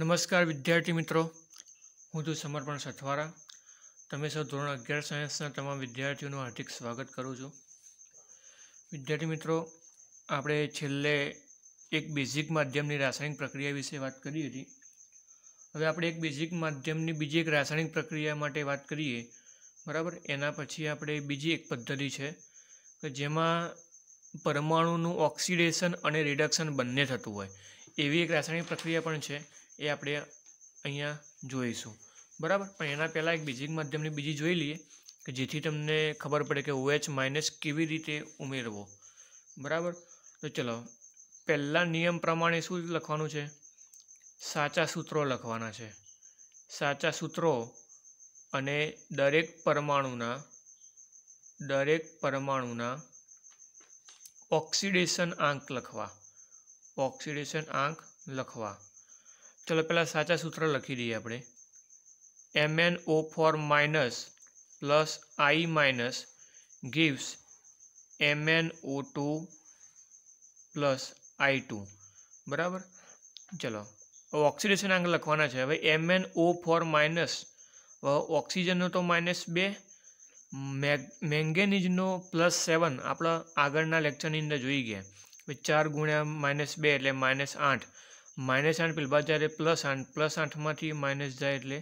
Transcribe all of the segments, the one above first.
નમસ્કાર વિદ્યાર્થી મિત્રો હું છું સમર્પણ સથવારા તમે સૌ ધોરણ અગિયાર સાયન્સના તમામ વિદ્યાર્થીઓનું હાર્દિક સ્વાગત કરું છું વિદ્યાર્થી મિત્રો આપણે છેલ્લે એક બેઝિક માધ્યમની રાસાયણિક પ્રક્રિયા વિશે વાત કરી હતી હવે આપણે એક બેઝિક માધ્યમની બીજી એક રાસાયણિક પ્રક્રિયા માટે વાત કરીએ બરાબર એના પછી આપણે બીજી એક પદ્ધતિ છે કે જેમાં પરમાણુનું ઓક્સિડેશન અને રિડક્શન બંને થતું હોય એવી એક રાસાયણિક પ્રક્રિયા પણ છે એ આપણે અહીંયા જોઈશું બરાબર પણ એના પહેલાં એક બેઝિક માધ્યમની બીજી જોઈ લઈએ કે જેથી તમને ખબર પડે કે ઓએચ માઇનસ કેવી રીતે ઉમેરવો બરાબર તો ચલો પહેલાં નિયમ પ્રમાણે શું લખવાનું છે સાચા સૂત્રો લખવાના છે સાચા સૂત્રો અને દરેક પરમાણુના દરેક પરમાણુના ઓક્સિડેશન આંક લખવા ઓક્સિડેશન આંક લખવા ચલો પહેલાં સાચા સૂત્ર લખી દઈએ આપણે M N O four minus plus I minus gives M N O two plus I two બરાબર ચલો ઓક્સિડેશન આગળ લખવાના છે હવે M N O four minus ઓક્સિજનનો તો માઇનસ બે મેંગેનીઝનો પ્લસ સેવન આપણા આગળના લેક્ચરની અંદર જોઈ ગયા ચાર ગુણ્યા માઇનસ બે એટલે માઇનસ આઠ માઇનસ આઠ પેલી બાજુ જ્યારે પ્લસ આઠ પ્લસ આઠમાંથી માઇનસ જાય એટલે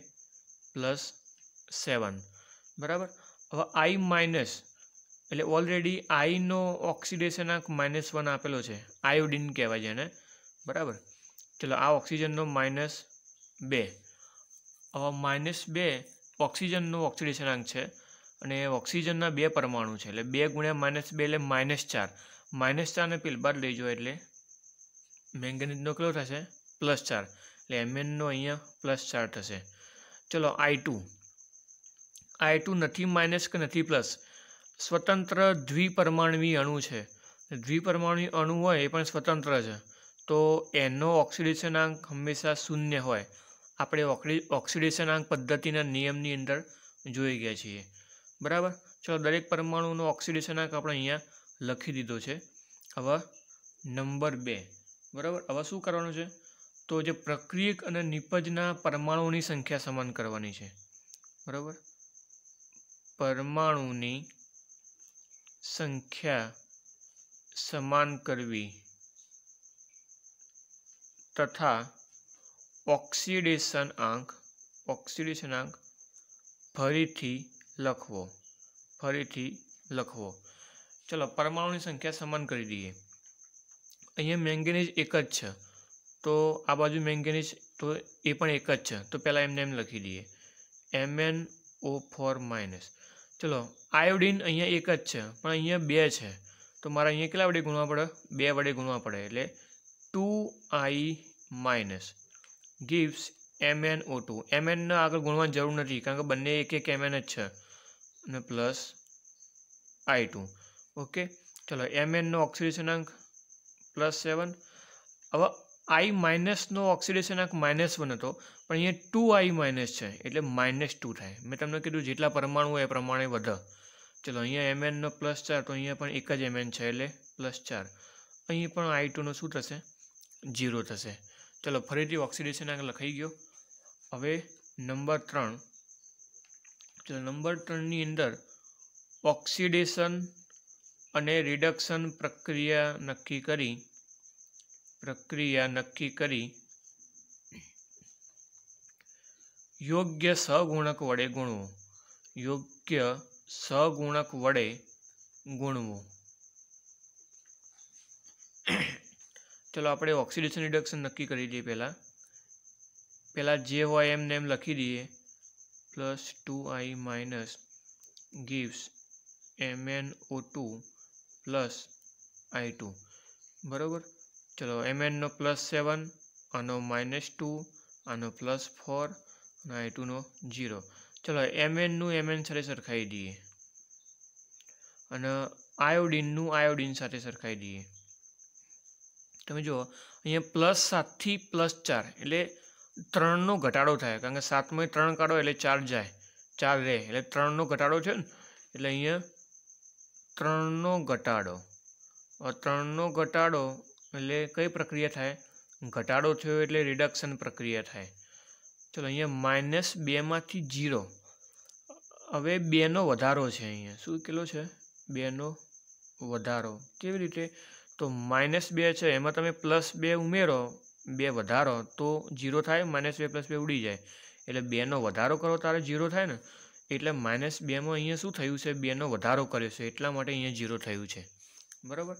પ્લસ સેવન બરાબર હવે આઈ માઇનસ એટલે ઓલરેડી આઈનો ઓક્સિડેશન આંક માઇનસ વન આપેલો છે આયોડિન કહેવાય જેને બરાબર ચલો આ ઓક્સિજનનો માઇનસ બે હવે માઇનસ બે ઓક્સિજનનો ઓક્સિડેશન આંક છે અને ઓક્સિજનના બે પરમાણુ છે એટલે બે ગુણ્યા માઇનસ બે એટલે માઇનસ ચાર માઇનસ ચારને બાર લઈ જાઓ એટલે મેંગનીઝનો કેટલો થશે પ્લસ ચાર એટલે એમએનનો અહીંયા પ્લસ ચાર થશે ચલો આઈ ટુ આઈ ટુ નથી માઇનસ કે નથી પ્લસ સ્વતંત્ર દ્વિપરમાણવી અણુ છે દ્વિપરમાણવી અણુ હોય એ પણ સ્વતંત્ર છે તો એનો ઓક્સિડેશન આંક હંમેશા શૂન્ય હોય આપણે ઓક્સિ ઓક્સિડેશન આંક પદ્ધતિના નિયમની અંદર જોઈ ગયા છીએ બરાબર ચલો દરેક પરમાણુનો ઓક્સિડેશન આંક આપણે અહીંયા લખી દીધો છે હવે નંબર બે બરાબર હવે શું કરવાનું છે તો જે પ્રક્રિયક અને નિપજના પરમાણુની સંખ્યા સમાન કરવાની છે બરાબર પરમાણુની સંખ્યા સમાન કરવી તથા ઓક્સિડેશન આંક ઓક્સિડેશન આંક ફરીથી લખવો ફરીથી લખવો ચલો પરમાણુની સંખ્યા સમાન કરી દઈએ અહીંયા મેંગેનીઝ એક જ છે તો આ બાજુ મેંગેનીઝ તો એ પણ એક જ છે તો પહેલાં એમને એમ લખી દઈએ M N O four minus ચલો આયોડિન અહીંયા એક જ છે પણ અહીંયા બે છે તો મારે અહીંયા કેટલા વડે ગુણવા પડે બે વડે ગુણવા પડે એટલે two I minus gives M N O two M એનને આગળ ગુણવાની જરૂર નથી કારણ કે બંને એક એક એમ એન જ છે અને પ્લસ આઈ ટુ ઓકે ચલો એમ એનનો અંક પ્લસ સેવન હવે આઈ માઇનસનો ઓક્સિડેશન આંક માઇનસ વન હતો પણ અહીંયા ટુ આઈ માઇનસ છે એટલે માઇનસ ટુ થાય મેં તમને કીધું જેટલા પરમાણુ હોય એ પ્રમાણે વધે ચલો અહીંયા એમએનનો પ્લસ ચાર તો અહીંયા પણ એક જ એમએન છે એટલે પ્લસ ચાર અહીં પણ આઈ ટુનું શું થશે જીરો થશે ચલો ફરીથી ઓક્સિડેશન આંક લખાઈ ગયો હવે નંબર ત્રણ ચલો નંબર ત્રણની અંદર ઓક્સિડેશન અને રિડક્શન પ્રક્રિયા નક્કી કરી પ્રક્રિયા નક્કી કરી યોગ્ય સગુણક વડે ગુણવો યોગ્ય સગુણક વડે ગુણવો ચલો આપણે ઓક્સિડેશન રિડક્શન નક્કી કરી દઈએ પહેલાં પહેલાં જે હોય એમને એમ લખી દઈએ plus two I minus gives M N O two plus I two બરાબર ચલો એમએનનો પ્લસ સેવન આનો માઇનસ ટુ આનો પ્લસ ફોર અને આઈ ટુનો ઝીરો ચલો એમએનનું એમએન સાથે સરખાવી દઈએ અને આયોડિનનું આયોડિન સાથે સરખાવી દઈએ તમે જુઓ અહીંયા પ્લસ સાતથી પ્લસ ચાર એટલે ત્રણનો ઘટાડો થાય કારણ કે સાતમાં ત્રણ કાઢો એટલે ચાર જાય ચાર રહે એટલે ત્રણનો ઘટાડો છે ને એટલે અહીંયા ત્રણનો ઘટાડો ત્રણનો ઘટાડો એટલે કઈ પ્રક્રિયા થાય ઘટાડો થયો એટલે રિડક્શન પ્રક્રિયા થાય ચલો અહીંયા માઇનસ બેમાંથી જીરો હવે બેનો વધારો છે અહીંયા શું કેટલો છે બેનો વધારો કેવી રીતે તો માઇનસ બે છે એમાં તમે પ્લસ બે ઉમેરો બે વધારો તો જીરો થાય માઇનસ બે પ્લસ બે ઉડી જાય એટલે બેનો વધારો કરો તારે જીરો થાય ને એટલે માઇનસ બેમાં અહીંયા શું થયું છે બેનો વધારો કર્યો છે એટલા માટે અહીંયા ઝીરો થયું છે બરાબર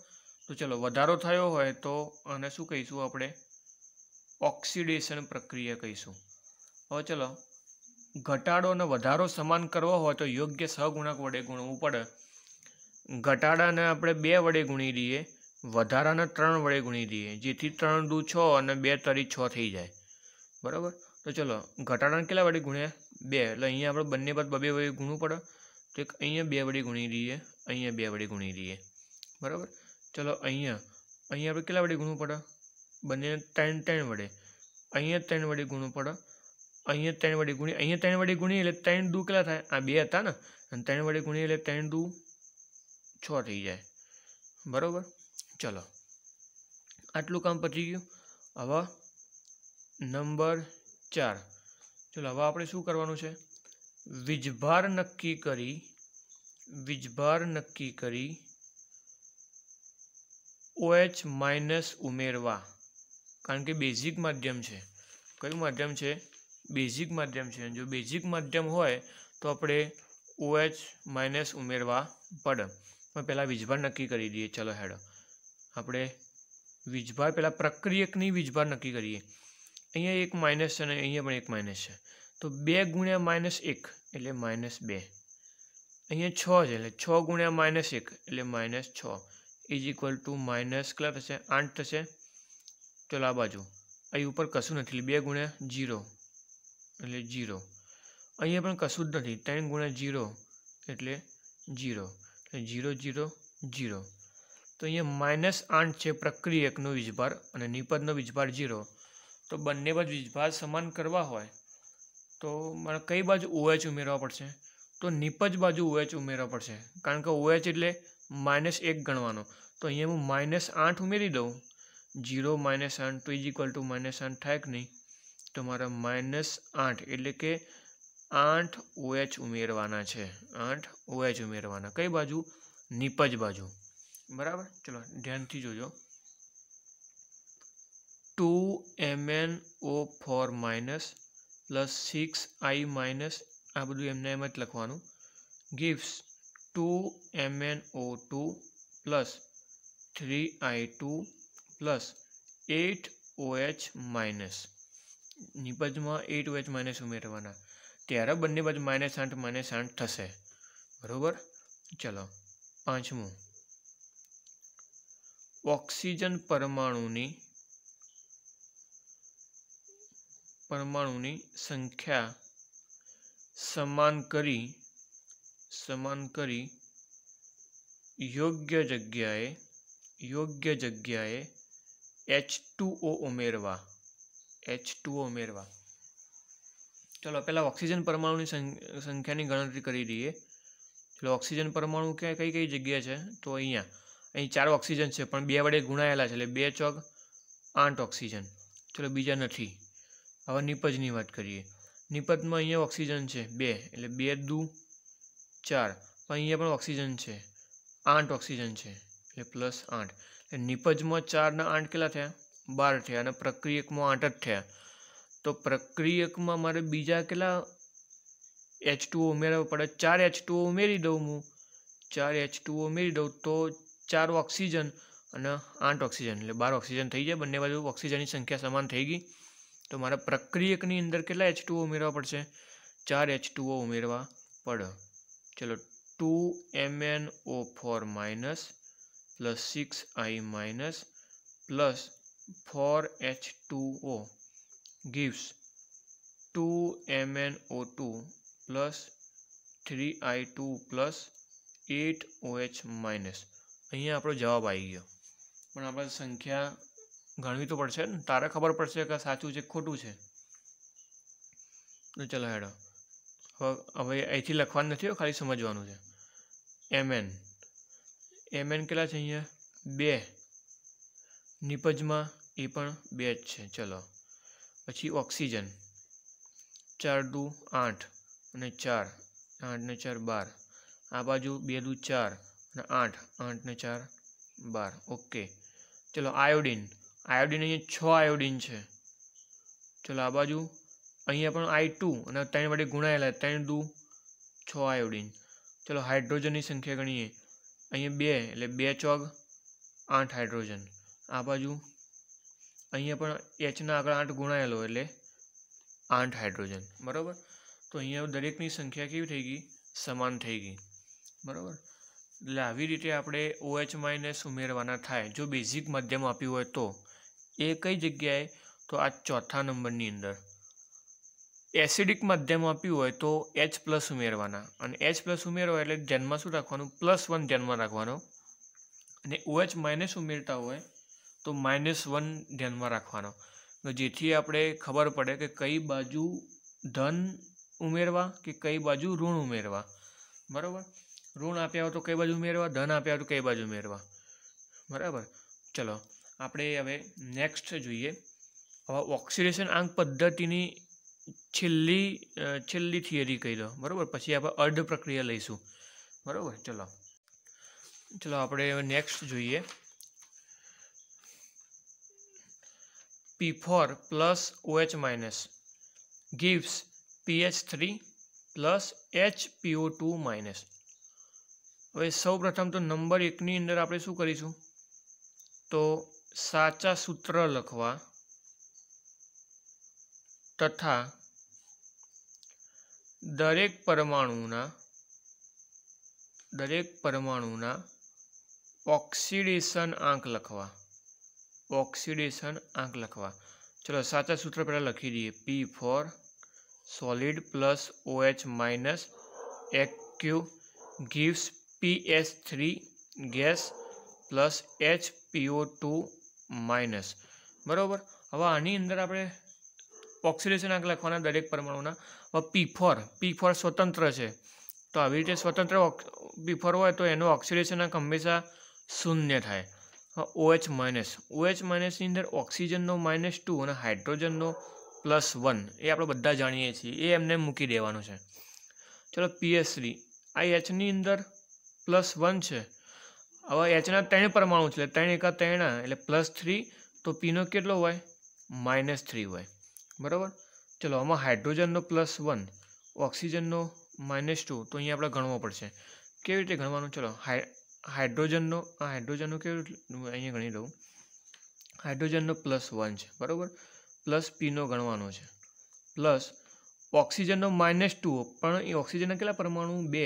તો ચલો વધારો થયો હોય તો આને શું કહીશું આપણે ઓક્સિડેશન પ્રક્રિયા કહીશું હવે ચલો ઘટાડો અને વધારો સમાન કરવો હોય તો યોગ્ય સહગુણક વડે ગુણવું પડે ઘટાડાને આપણે બે વડે ગુણી દઈએ વધારાને ત્રણ વડે ગુણી દઈએ જેથી ત્રણ દુ છ અને બે તરી છ થઈ જાય બરાબર તો ચલો ઘટાડાને કેટલા વડે ગુણ્યા બે એટલે અહીંયા આપણે બંને પર બે વડે ગુણવું પડે તો એક અહીંયા બે વડે ગુણી દઈએ અહીંયા બે વડે ગુણી દઈએ બરાબર ચલો અહીંયા અહીંયા આપણે કેટલા વડે ગુણવું પડે બંને ત્રણ ત્રણ વડે અહીંયા ત્રણ વડે ગુણવું પડે અહીંયા ત્રણ વડે ગુણી અહીંયા ત્રણ વડે ગુણીએ એટલે ત્રણ દુ કેટલા થાય આ બે હતા ને અને ત્રણ વડે ગુણીએ એટલે ત્રણ દૂ છ થઈ જાય બરાબર ચલો આટલું કામ પતી ગયું હવે નંબર ચાર ચાલો હવે આપણે શું કરવાનું છે વીજભાર નક્કી કરી વીજભાર નક્કી કરી ઓએચ માઇનસ ઉમેરવા કારણ કે બેઝિક માધ્યમ છે કયું માધ્યમ છે બેઝિક માધ્યમ છે જો બેઝિક માધ્યમ હોય તો આપણે ઓએચ માઇનસ ઉમેરવા પડે પણ પહેલાં વીજભાર નક્કી કરી દઈએ ચલો હેડ આપણે વીજભાર પહેલાં પ્રક્રિયકની વીજભાર નક્કી કરીએ અહીંયા એક માઇનસ છે અને અહીંયા પણ એક માઇનસ છે તો બે ગુણ્યા માઇનસ એક એટલે માઇનસ બે અહીંયા છ છે એટલે છ ગુણ્યા માઇનસ એક એટલે માઇનસ છ ઇઝ ઇક્વલ ટુ માઇનસ કેટલા થશે આઠ થશે ચલો આ બાજુ અહીં ઉપર કશું નથી એટલે બે ગુણ્યા જીરો એટલે જીરો અહીંયા પણ કશું જ નથી ત્રણ ગુણ્યા જીરો એટલે જીરો એટલે જીરો જીરો જીરો તો અહીંયા માઇનસ આઠ છે પ્રક્રિયકનો વીજભાર અને નિપદનો વીજભાર જીરો તો બંને બાજુ વિભાજ સમાન કરવા હોય તો મને કઈ બાજુ ઓએચ ઉમેરવા પડશે તો નિપજ બાજુ ઓએચ ઉમેરવા પડશે કારણ કે ઓએચ એટલે માઇનસ એક ગણવાનો તો અહીંયા હું માઇનસ આઠ ઉમેરી દઉં જીરો માઇનસ આઠ તો ઇઝ ઇક્વલ ટુ માઇનસ આઠ થાય કે નહીં તો મારા માઇનસ આઠ એટલે કે આઠ ઓએચ ઉમેરવાના છે આઠ ઓએચ ઉમેરવાના કઈ બાજુ નિપજ બાજુ બરાબર ચલો ધ્યાનથી જોજો two M N O four minus plus six I minus આ બધું એમને એમ જ લખવાનું gives two M N O two plus three I two plus eight O H minus નિપજમાં એટ ઓ એચ માઇનસ ઉમેરવાના ત્યારે બંને બાજુ માઇનસ આઠ માઇનસ આઠ થશે બરાબર ચલો પાંચમું ઓક્સિજન પરમાણુની પરમાણુની સંખ્યા સમાન કરી સમાન કરી યોગ્ય જગ્યાએ યોગ્ય જગ્યાએ એચ ટુઓ ઉમેરવા એચ ટુઓ ઉમેરવા ચલો પહેલાં ઓક્સિજન પરમાણુની સંખ્યાની ગણતરી કરી દઈએ ચલો ઓક્સિજન પરમાણુ ક્યાં કઈ કઈ જગ્યા છે તો અહીંયા અહીં ચાર ઓક્સિજન છે પણ બે વડે ગુણાયેલા છે એટલે બે ચોક આઠ ઓક્સિજન ચલો બીજા નથી હવે નિપજની વાત કરીએ નિપજમાં અહીંયા ઓક્સિજન છે બે એટલે બે દુ ચાર પણ અહીંયા પણ ઓક્સિજન છે આઠ ઓક્સિજન છે એટલે પ્લસ આઠ એટલે નિપજમાં ચારના આઠ કેટલા થયા બાર થયા અને પ્રક્રિયકમાં આઠ જ થયા તો પ્રક્રિયકમાં મારે બીજા કેટલા એચ ટુઓ ઉમેરવા પડે ચાર એચ ટુઓ ઉમેરી દઉં હું ચાર એચ ટુઓ ઉમેરી દઉં તો ચાર ઓક્સિજન અને આઠ ઓક્સિજન એટલે બાર ઓક્સિજન થઈ જાય બંને બાજુ ઓક્સિજનની સંખ્યા સમાન થઈ ગઈ તો મારે પ્રક્રિયકની અંદર કેટલા એચ ટુઓ ઉમેરવા પડશે ચાર એચ ટુઓ ઉમેરવા પડે ચલો two M N O four minus plus six I minus plus four H two O gives two M N O two plus three I two plus eight O H minus અહીંયા આપણો જવાબ આવી ગયો પણ આપણે સંખ્યા ગણવી તો પડશે ને તારે ખબર પડશે કે સાચું છે ખોટું છે તો ચલો હેડો હવે હવે અહીંથી લખવાનું નથી ખાલી સમજવાનું છે એમ એન એમ એન કેટલા છે અહીંયા બે નિપજમાં એ પણ બે જ છે ચલો પછી ઓક્સિજન ચાર દુ આઠ અને ચાર આઠ ને ચાર બાર આ બાજુ બે દુ ચાર અને આઠ આઠ ને ચાર બાર ઓકે ચલો આયોડિન આયોડિન અહીંયા છ આયોડિન છે ચલો આ બાજુ અહીંયા પણ આઈ ટુ અને ત્રણ વડે ગુણાયેલા ત્રણ દુ છ આયોડિન ચલો હાઇડ્રોજનની સંખ્યા ગણીએ અહીંયા બે એટલે બે ચોગ આઠ હાઇડ્રોજન આ બાજુ અહીંયા પણ એચના આગળ આઠ ગુણાયેલો એટલે આઠ હાઇડ્રોજન બરાબર તો અહીંયા દરેકની સંખ્યા કેવી થઈ ગઈ સમાન થઈ ગઈ બરાબર એટલે આવી રીતે આપણે ઓએચ માઇનસ ઉમેરવાના થાય જો બેઝિક માધ્યમ આપ્યું હોય તો એ કઈ જગ્યાએ તો આ ચોથા નંબરની અંદર એસિડિક માધ્યમ આપ્યું હોય તો એચ પ્લસ ઉમેરવાના અને એચ પ્લસ ઉમેરો એટલે ધ્યાનમાં શું રાખવાનું પ્લસ વન ધ્યાનમાં રાખવાનો અને ઓએચ OH માઇનસ ઉમેરતા હોય તો માઇનસ વન ધ્યાનમાં રાખવાનો જેથી આપણે ખબર પડે કે કઈ બાજુ ધન ઉમેરવા કે કઈ બાજુ ઋણ ઉમેરવા બરાબર ઋણ આપ્યા હોય તો કઈ બાજુ ઉમેરવા ધન આપ્યા હોય તો કઈ બાજુ ઉમેરવા બરાબર ચલો આપણે હવે નેક્સ્ટ જોઈએ હવે ઓક્સિડેશન આંક પદ્ધતિની છેલ્લી છેલ્લી થિયરી કહી દો બરાબર પછી આપણે અર્ધ પ્રક્રિયા લઈશું બરાબર ચલો ચલો આપણે હવે નેક્સ્ટ જોઈએ P four plus OH minus gives PH three plus H PO two minus હવે સૌ પ્રથમ તો નંબર એકની અંદર આપણે શું કરીશું તો साचा सूत्र लखवा तथा दरेक परमाणु दरेक परमाणु ऑक्सीडेशन आंक लखवा ऑक्सीडेशन आंक लखवा चलो साचा सूत्र पहले लखी दिए P four solid plus O H minus aq gives P H three gas plus H PO two minus બરાબર હવે આની અંદર આપણે ઓક્સિડેશન આંક લખવાના દરેક પરમાણુના હવે પી ફોર પી ફોર સ્વતંત્ર છે તો આવી રીતે સ્વતંત્ર પી ફોર હોય તો એનો ઓક્સિડેશન આંક હંમેશા શૂન્ય થાય ઓએચ માઇનસ ઓએચ માઇનસની અંદર ઓક્સિજનનો માઇનસ ટુ અને હાઇડ્રોજનનો પ્લસ વન એ આપણે બધા જાણીએ છીએ એ એમને મૂકી દેવાનું છે ચલો પીએસડી આ એચની અંદર પ્લસ વન છે હવે એચના ત્રણ પરમાણુ છે ત્રણ એકા ત્રણ એટલે પ્લસ થ્રી તો પીનો કેટલો હોય માઇનસ થ્રી હોય બરાબર ચલો આમાં હાઇડ્રોજનનો પ્લસ વન ઓક્સિજનનો માઇનસ ટુ તો અહીંયા આપણે ગણવો પડશે કેવી રીતે ગણવાનું ચલો હાઇ હાઇડ્રોજનનો આ હાઇડ્રોજનનો કેવી રીતે અહીંયા ગણી લઉં હાઇડ્રોજનનો પ્લસ વન છે બરાબર પ્લસ પીનો ગણવાનો છે પ્લસ ઓક્સિજનનો માઇનસ ટુ પણ એ ઓક્સિજનના કેટલા પરમાણુ બે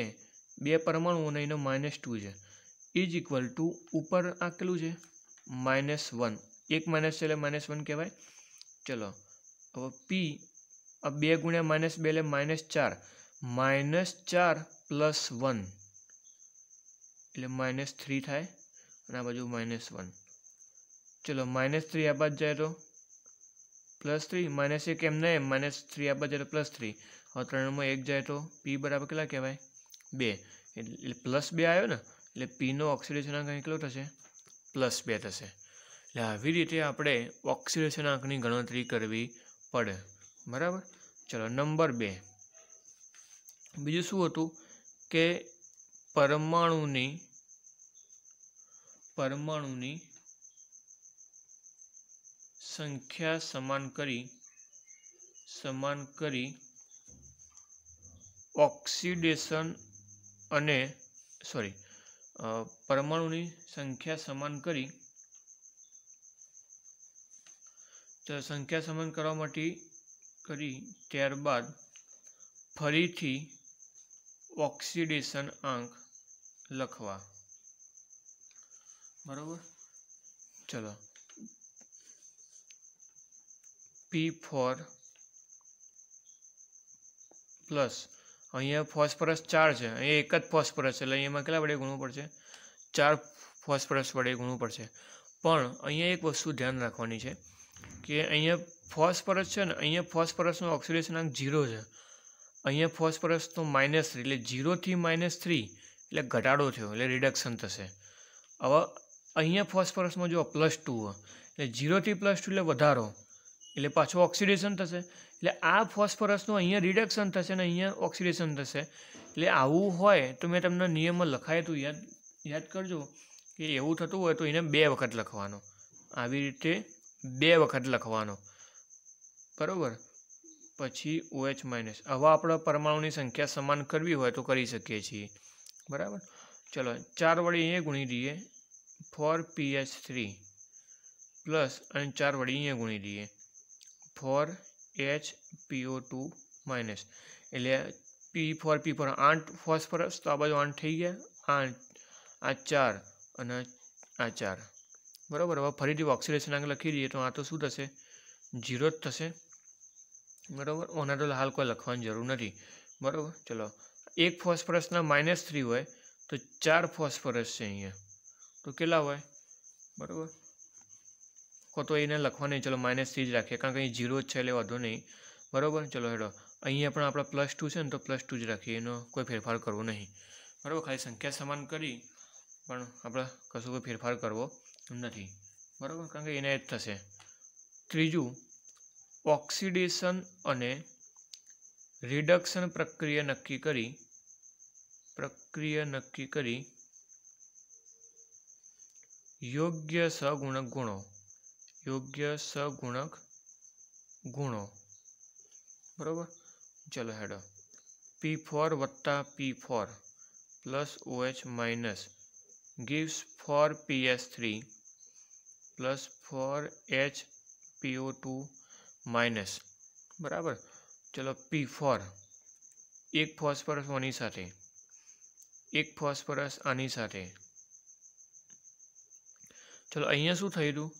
બે પરમાણુ અને એનો માઇનસ ટુ છે ઇઝ ઇક્વલ ટુ ઉપર આ કેટલું છે માઇનસ વન એક માઇનસ છે એટલે માઇનસ વન કહેવાય ચલો હવે પી આ બે ગુણ્યા માઇનસ બે એટલે માઇનસ ચાર માઇનસ ચાર પ્લસ વન એટલે માઇનસ થ્રી થાય અને આ બાજુ માઇનસ વન ચલો માઇનસ થ્રી આ બાજુ જાય તો પ્લસ થ્રી માઇનસ એક એમ નહીં એમ માઇનસ થ્રી આ બાજુ જાય તો પ્લસ થ્રી હવે ત્રણમાં એક જાય તો પી બરાબર કેટલા કહેવાય બે એટલે પ્લસ બે આવ્યો ને એટલે પીનો ઓક્સિડેશન આંક કેટલો થશે પ્લસ બે થશે એટલે આવી રીતે આપણે ઓક્સિડેશન આંકની ગણતરી કરવી પડે બરાબર ચલો નંબર બે બીજું શું હતું કે પરમાણુની પરમાણુની સંખ્યા સમાન કરી સમાન કરી ઓક્સિડેશન અને સોરી પરમાણુની સંખ્યા સમાન કરી સંખ્યા સમાન કરવા માટે કરી ત્યારબાદ ફરીથી ઓક્સિડેશન આંક લખવા બરાબર ચલો પી ફોર પ્લસ અહીંયા ફોસ્ફરસ ચાર છે અહીંયા એક જ ફોસ્ફરસ છે એટલે એમાં કેટલા વડે ગુણવું પડશે ચાર ફોસ્ફરસ વડે ગુણવું પડશે પણ અહીંયા એક વસ્તુ ધ્યાન રાખવાની છે કે અહીંયા ફોસ્ફરસ છે ને અહીંયા ફોસ્ફરસનો ઓક્સિડેશનાંક ઝીરો છે અહીંયા ફોસ્ફરસનો માઇનસ થ્રી એટલે ઝીરોથી માઇનસ થ્રી એટલે ઘટાડો થયો એટલે રિડક્શન થશે હવે અહીંયા ફોસ્ફરસમાં જો પ્લસ ટુ એટલે ઝીરોથી પ્લસ ટુ એટલે વધારો એટલે પાછું ઓક્સિડેશન થશે એટલે આ ફોસ્ફરસનું અહીંયા રિડક્શન થશે અને અહીંયા ઓક્સિડેશન થશે એટલે આવું હોય તો મેં તમને નિયમમાં લખાય હતું યાદ યાદ કરજો કે એવું થતું હોય તો એને બે વખત લખવાનો આવી રીતે બે વખત લખવાનો બરાબર પછી ઓએચ માઇનસ હવે આપણે પરમાણુની સંખ્યા સમાન કરવી હોય તો કરી શકીએ છીએ બરાબર ચલો ચાર વળી અહીંયા ગુણી દઈએ ફોર પીએચ થ્રી પ્લસ અને ચાર વળી અહીંયા ગુણી દઈએ for hpo2 minus એટલે p4p4 8 ફોસ્ફરસ તો આ બધું ઓન ઠીક છે 8 8 4 અને 4 બરોબર હવે ફરીથી ઓક્સિડેશન આંક લખી દઈએ તો આ તો શું થશે 0 જ થશે બરોબર ઓનરલ હાલ કોઈ લખવાની જરૂર નથી બરોબર ચલો એક ફોસ્ફરસ ના -3 હોય તો 4 ફોસ્ફરસ છે અહીંયા તો કેલા હોય બરોબર કો તો એને લખવા નહીં ચલો માઇનસ થ્રી જ રાખીએ કારણ કે અહીં ઝીરો જ છે એટલે વધો નહીં બરાબર ચલો હેડો અહીંયા પણ આપણે પ્લસ ટુ છે ને તો પ્લસ ટુ જ રાખીએ એનો કોઈ ફેરફાર કરવો નહીં બરાબર ખાલી સંખ્યા સમાન કરી પણ આપણે કશું કોઈ ફેરફાર કરવો નથી બરાબર કારણ કે એને જ થશે ત્રીજું ઓક્સિડેશન અને રિડક્શન પ્રક્રિયા નક્કી કરી પ્રક્રિયા નક્કી કરી યોગ્ય સગુણક ગુણો યોગ્ય સગુણક ગુણો બરાબર ચલો હેડો પી ફોર વત્તા P four plus OH minus gives four PS three plus four H PO two minus બરાબર ચલો પી ફોર એક ફોસ્ફરસ આની સાથે એક ફોસ્ફરસ આની સાથે ચલો અહીંયા શું થયેલું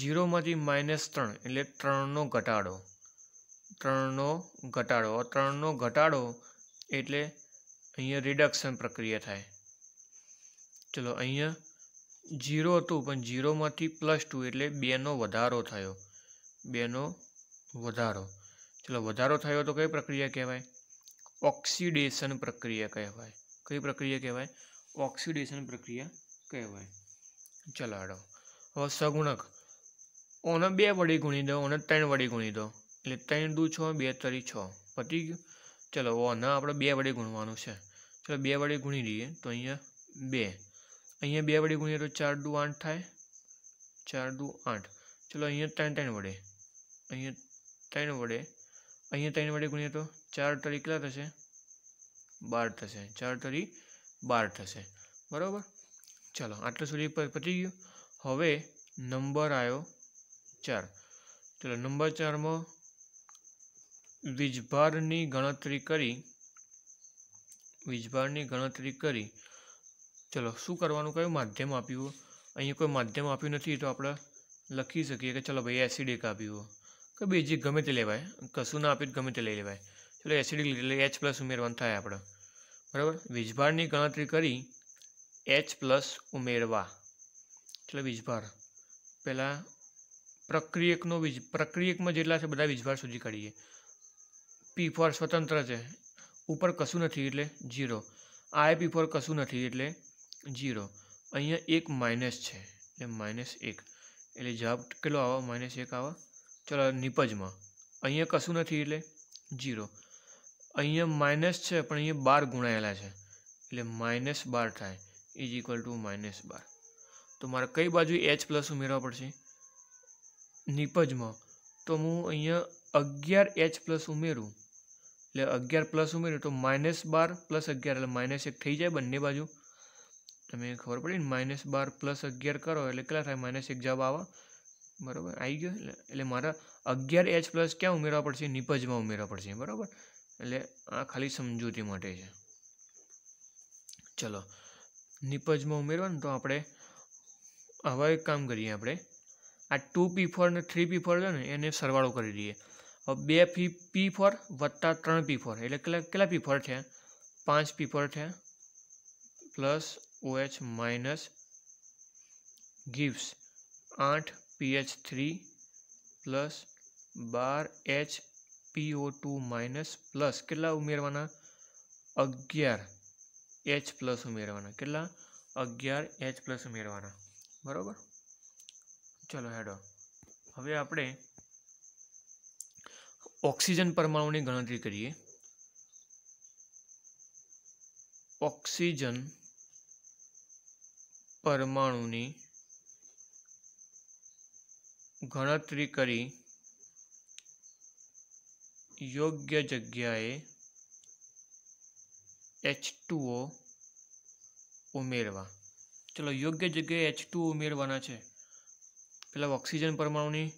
જીરોમાંથી માઇનસ ત્રણ એટલે ત્રણનો ઘટાડો ત્રણનો ઘટાડો ત્રણનો ઘટાડો એટલે અહીંયા રિડક્શન પ્રક્રિયા થાય ચલો અહીંયા જીરો હતું પણ જીરોમાંથી પ્લસ ટુ એટલે બેનો વધારો થયો બેનો વધારો ચલો વધારો થયો તો કઈ પ્રક્રિયા કહેવાય ઓક્સિડેશન પ્રક્રિયા કહેવાય કઈ પ્રક્રિયા કહેવાય ઓક્સિડેશન પ્રક્રિયા કહેવાય ચલાડો હવે સગુણક ઓને બે વડે ગુણી દો ઓને ત્રણ વડે ગુણી દો એટલે ત્રણ દુ છ બે તરી છ પતી ગયું ચલો ઓને આપણે બે વડે ગુણવાનું છે ચલો બે વડે ગુણી દઈએ તો અહીંયા બે અહીંયા બે વડે ગુણીએ તો ચાર દુ આઠ થાય ચાર દુ આઠ ચલો અહીંયા ત્રણ ત્રણ વડે અહીંયા ત્રણ વડે અહીંયા ત્રણ વડે ગુણીએ તો ચાર તરી કેટલા થશે બાર થશે ચાર તરી બાર થશે બરાબર ચલો આટલું સુધી પતી ગયું હવે નંબર આવ્યો ચાર ચલો નંબર ચારમાં વીજભારની ગણતરી કરી વીજભારની ગણતરી કરી ચલો શું કરવાનું કયું માધ્યમ આપ્યું અહીંયા કોઈ માધ્યમ આપ્યું નથી તો આપણે લખી શકીએ કે ચલો ભાઈ એસિડિક આપ્યું કે બીજી ગમે તે લેવાય કશું ના આપ્યું ગમે તે લઈ લેવાય ચલો એસિડિક એટલે એચ પ્લસ ઉમેરવાનું થાય આપણે બરાબર વીજભારની ગણતરી કરી એચ પ્લસ ઉમેરવા એટલે વીજભાર પહેલાં પ્રક્રિયકનો વીજ પ્રક્રિયકમાં જેટલા છે બધા વીજભાર શોધી કાઢીએ પી ફોર સ્વતંત્ર છે ઉપર કશું નથી એટલે ઝીરો આઈ પી ફોર કશું નથી એટલે ઝીરો અહીંયા એક માઇનસ છે એટલે માઇનસ એક એટલે જવાબ કેટલો આવો માઇનસ એક આવો ચલો નિપજમાં અહીંયા કશું નથી એટલે ઝીરો અહીંયા માઇનસ છે પણ અહીંયા બાર ગુણાયેલા છે એટલે માઇનસ બાર થાય ઇઝ ઇક્વલ ટુ માઇનસ બાર તો મારે કઈ બાજુ એચ પ્લસ ઉમેરવા પડશે નીપજમાં તો હું અહીંયા અગિયાર એચ પ્લસ ઉમેરું એટલે અગિયાર પ્લસ ઉમેર્યું તો માઇનસ બાર પ્લસ અગિયાર એટલે માઇનસ એક થઈ જાય બંને બાજુ તમે ખબર પડી ને માઇનસ બાર પ્લસ અગિયાર કરો એટલે કેટલા થાય માઇનસ એક જવાબ આવે બરાબર આવી ગયો એટલે એટલે મારા અગિયાર એચ પ્લસ ક્યાં ઉમેરવા પડશે નિપજમાં ઉમેરવા પડશે બરાબર એટલે આ ખાલી સમજૂતી માટે છે ચલો નિપજમાં ને તો આપણે આવા એક કામ કરીએ આપણે આ ટુ પી ફોર અને થ્રી પી ફોર છે ને એને સરવાળો કરી દઈએ હવે બે પી પી ફોર વત્તા ત્રણ પી ફોર એટલે કેટલા કેટલા પી ફોર છે પાંચ પી ફોર છે પ્લસ ઓએચ માઇનસ ગીવ્સ આઠ પીએચ થ્રી પ્લસ બાર H PO two minus plus કેટલા ઉમેરવાના અગિયાર એચ પ્લસ ઉમેરવાના કેટલા અગિયાર એચ પ્લસ ઉમેરવાના બરાબર ચલો હેડો હવે આપણે ઓક્સિજન પરમાણુની ગણતરી કરીએ ઓક્સિજન પરમાણુની ગણતરી કરી યોગ્ય જગ્યાએ એચ ઉમેરવા ચલો યોગ્ય જગ્યાએ એચ ઉમેરવાના છે પહેલાં ઓક્સિજન પરમાણુની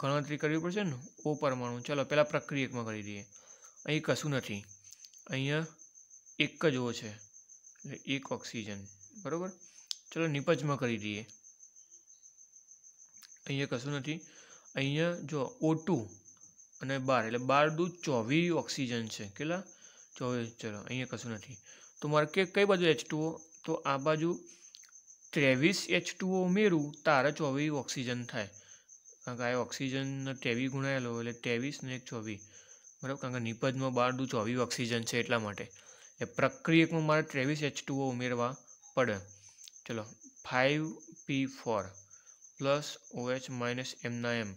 ગણતરી કરવી પડશે ને ઓ પરમાણુ ચલો પહેલાં પ્રક્રિયકમાં કરી દઈએ અહીં કશું નથી અહીંયા એક જ ઓ છે એટલે એક ઓક્સિજન બરાબર ચાલો નિપજમાં કરી દઈએ અહીંયા કશું નથી અહીંયા જો ઓ ટુ અને બાર એટલે બાર દુ ચોવીસ ઓક્સિજન છે કેટલા ચોવીસ ચલો અહીંયા કશું નથી તો મારે કે કઈ બાજુ એચ ટુ તો આ બાજુ ત્રેવીસ એચ ટુઓ ઉમેરું તારે ચોવીસ ઓક્સિજન થાય કારણ કે આ ઓક્સિજન ત્રેવીસ ગુણાયેલો એટલે ત્રેવીસ ને એક ચોવીસ બરાબર કારણ કે નિપજમાં બાર દુ ચોવીસ ઓક્સિજન છે એટલા માટે એ પ્રક્રિયકમાં મારે ત્રેવીસ એચ ટુઓ ઉમેરવા પડે ચલો five P four plus OH minus એમના એમ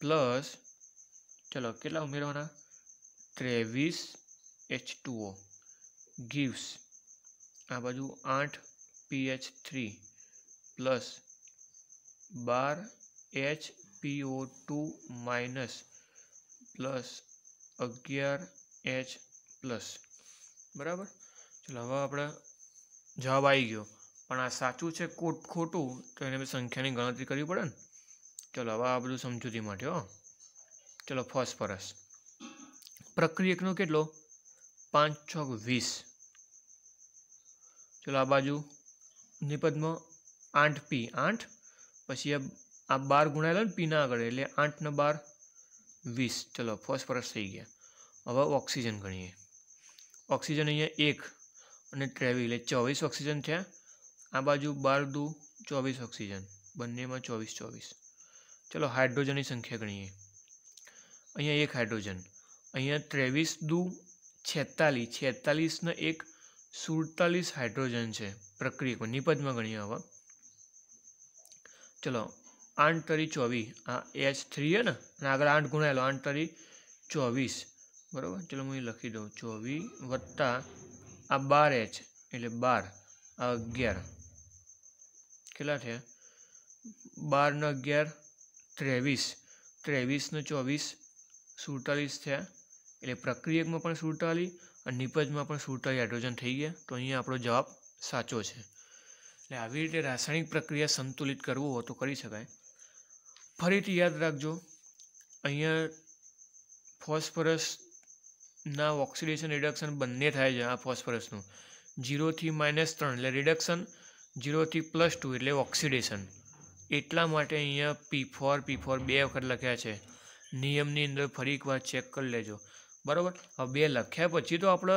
પ્લસ ચલો કેટલા ઉમેરવાના ત્રેવીસ એચ ટુઓ ગીવ્સ આ બાજુ આઠ પી એચ થ્રી પ્લસ બાર H PO two minus plus અગિયાર એચ પ્લસ બરાબર ચાલો હવે આપણે જવાબ આવી ગયો પણ આ સાચું છે કોટ ખોટું તો એને સંખ્યાની ગણતરી કરવી પડે ને ચલો હવે આ બધું સમજૂતી માટે હો ચલો ફોસ્ફરસ પ્રક્રિયકનો કેટલો પાંચ છ વીસ ચલો આ બાજુ નિપદમાં આઠ પી આઠ પછી આ બાર ગુણાયેલો ને પીના આગળ એટલે આઠને બાર વીસ ચલો ફોસ્ફરસ થઈ ગયા હવે ઓક્સિજન ગણીએ ઓક્સિજન અહીંયા એક અને ત્રેવીસ એટલે ચોવીસ ઓક્સિજન થયા આ બાજુ બાર દુ ચોવીસ ઓક્સિજન બંનેમાં ચોવીસ ચોવીસ ચલો હાઇડ્રોજનની સંખ્યા ગણીએ અહીંયા એક હાઇડ્રોજન અહીંયા ત્રેવીસ દુ છેતાલીસ છેતાલીસને એક સુડતાલીસ હાઇડ્રોજન છે પ્રક્રિયકો નિપજમાં ગણીએ હવે ચલો આઠ તરી ચોવીસ આ એચ થ્રી હે ને અને આગળ આઠ ગુણાયેલો આઠ તરી ચોવીસ બરાબર ચલો હું એ લખી દઉં ચોવીસ વત્તા આ બાર એચ એટલે બાર આ અગિયાર કેટલા થયા બારને અગિયાર ત્રેવીસ ત્રેવીસને ચોવીસ સુડતાલીસ થયા એટલે પ્રક્રિયકમાં પણ સુડતાલીસ નીપજમાં પણ સુડતા હાઇડ્રોજન થઈ ગયા તો અહીંયા આપણો જવાબ સાચો છે એટલે આવી રીતે રાસાયણિક પ્રક્રિયા સંતુલિત કરવું હોય તો કરી શકાય ફરીથી યાદ રાખજો અહીંયા ફોસ્ફરસના ઓક્સિડેશન રિડક્શન બંને થાય છે આ ફોસ્ફરસનું જીરોથી માઇનસ ત્રણ એટલે રિડક્શન જીરોથી પ્લસ ટુ એટલે ઓક્સિડેશન એટલા માટે અહીંયા પી ફોર પી ફોર બે વખત લખ્યા છે નિયમની અંદર ફરી એકવાર ચેક કરી લેજો બરાબર હવે બે લખ્યા પછી તો આપણે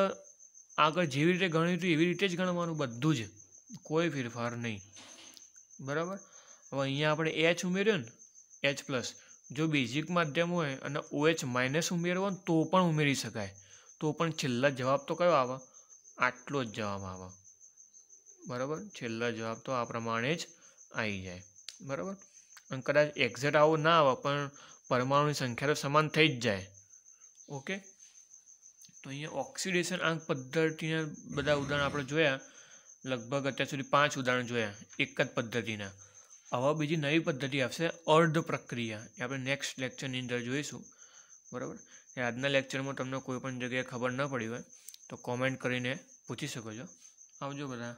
આગળ જેવી રીતે ગણ્યું હતું એવી રીતે જ ગણવાનું બધું જ કોઈ ફેરફાર નહીં બરાબર હવે અહીંયા આપણે એચ ઉમેર્યું ને એચ પ્લસ જો બેઝિક માધ્યમ હોય અને ઓએચ OH માઇનસ ઉમેરવો ને તો પણ ઉમેરી શકાય તો પણ છેલ્લા જવાબ તો કયો આવે આટલો જ જવાબ આવે બરાબર છેલ્લા જવાબ તો આ પ્રમાણે જ આવી જાય બરાબર અને કદાચ એક્ઝેક્ટ આવો ના આવે પણ પરમાણુની સંખ્યા તો સમાન થઈ જ જાય ઓકે તો અહીંયા ઓક્સિડેશન આંક પદ્ધતિના બધા ઉદાહરણ આપણે જોયા લગભગ અત્યાર સુધી પાંચ ઉદાહરણ જોયા એક જ પદ્ધતિના હવે બીજી નવી પદ્ધતિ આવશે અર્ધ પ્રક્રિયા એ આપણે નેક્સ્ટ લેક્ચરની અંદર જોઈશું બરાબર એ આજના લેક્ચરમાં તમને કોઈ પણ જગ્યાએ ખબર ન પડી હોય તો કોમેન્ટ કરીને પૂછી શકો છો આવજો બધા